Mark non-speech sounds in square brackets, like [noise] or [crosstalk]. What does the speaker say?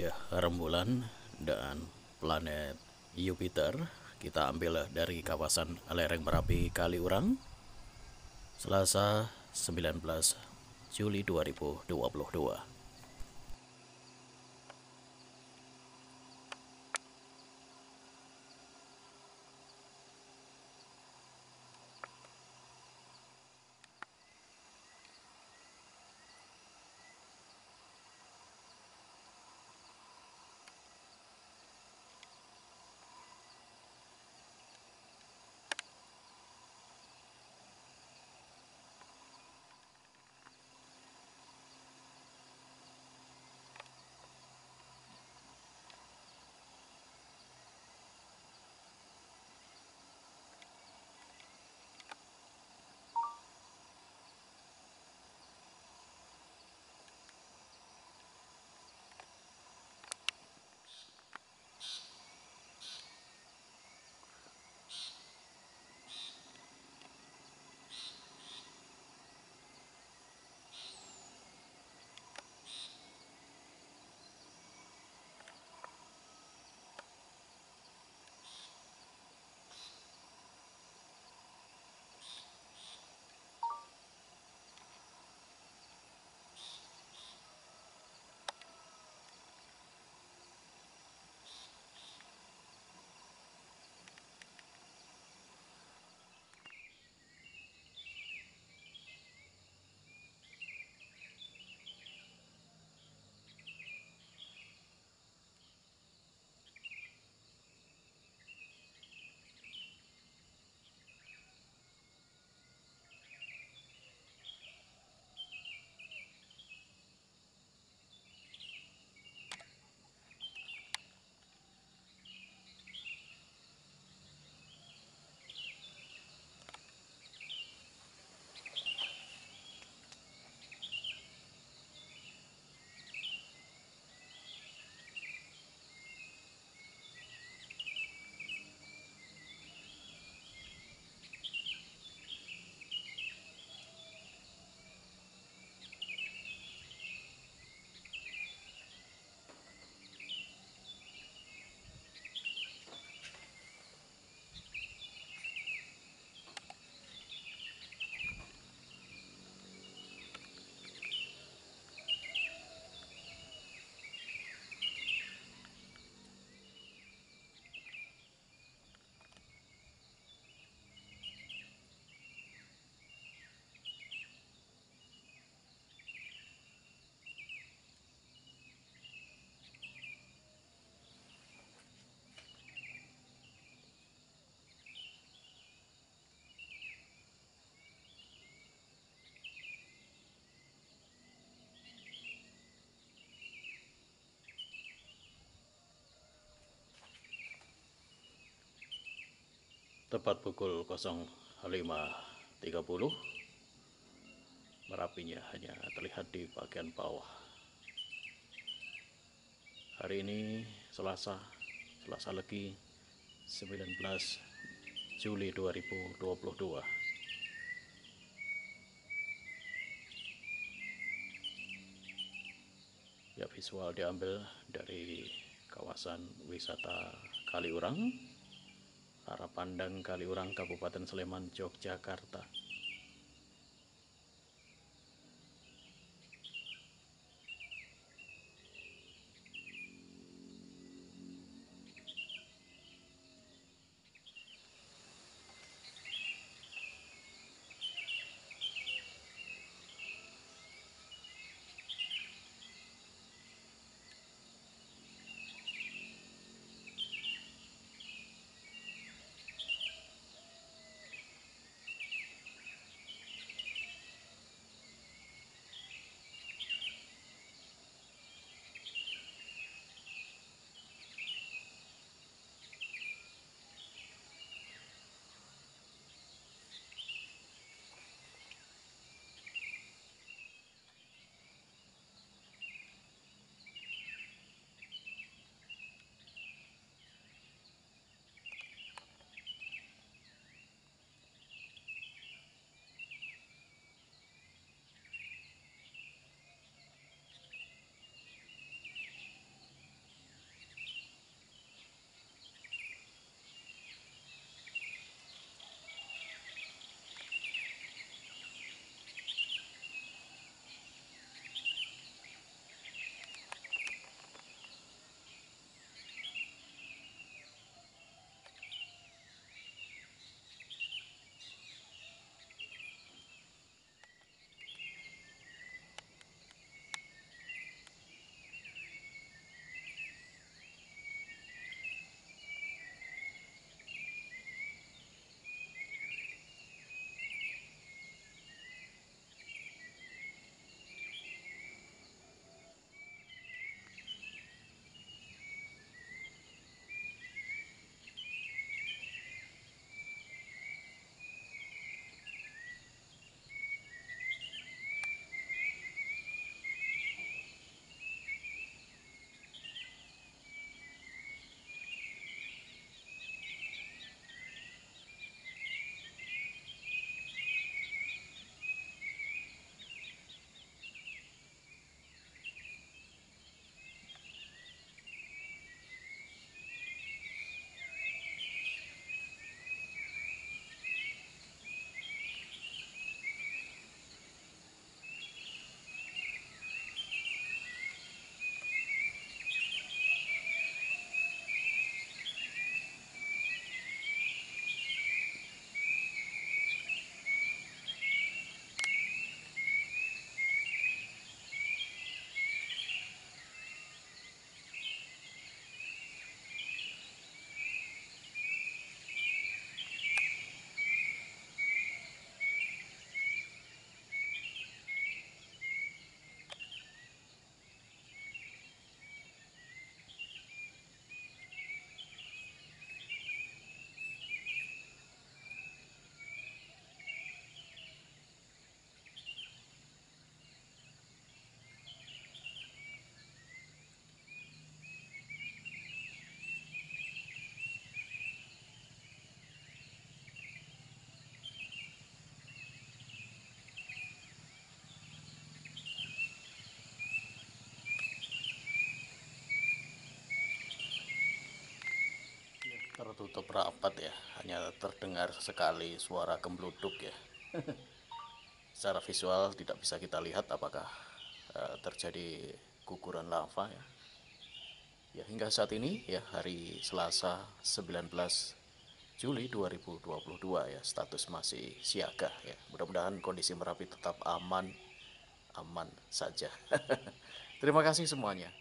ya rembulan dan planet Jupiter kita ambil dari kawasan lereng Merapi Kaliurang Selasa 19 Juli 2022 tepat pukul 05.30 merapinya hanya terlihat di bagian bawah hari ini Selasa Selasa Legi 19 Juli 2022 ya visual diambil dari kawasan wisata Kaliurang Para Pandang Kaliurang Kabupaten Sleman Yogyakarta tertutup rapat ya hanya terdengar sekali suara gembluduk ya [laughs] secara visual tidak bisa kita lihat apakah uh, terjadi guguran lava ya ya hingga saat ini ya hari Selasa 19 Juli 2022 ya status masih siaga ya mudah-mudahan kondisi Merapi tetap aman aman saja [laughs] terima kasih semuanya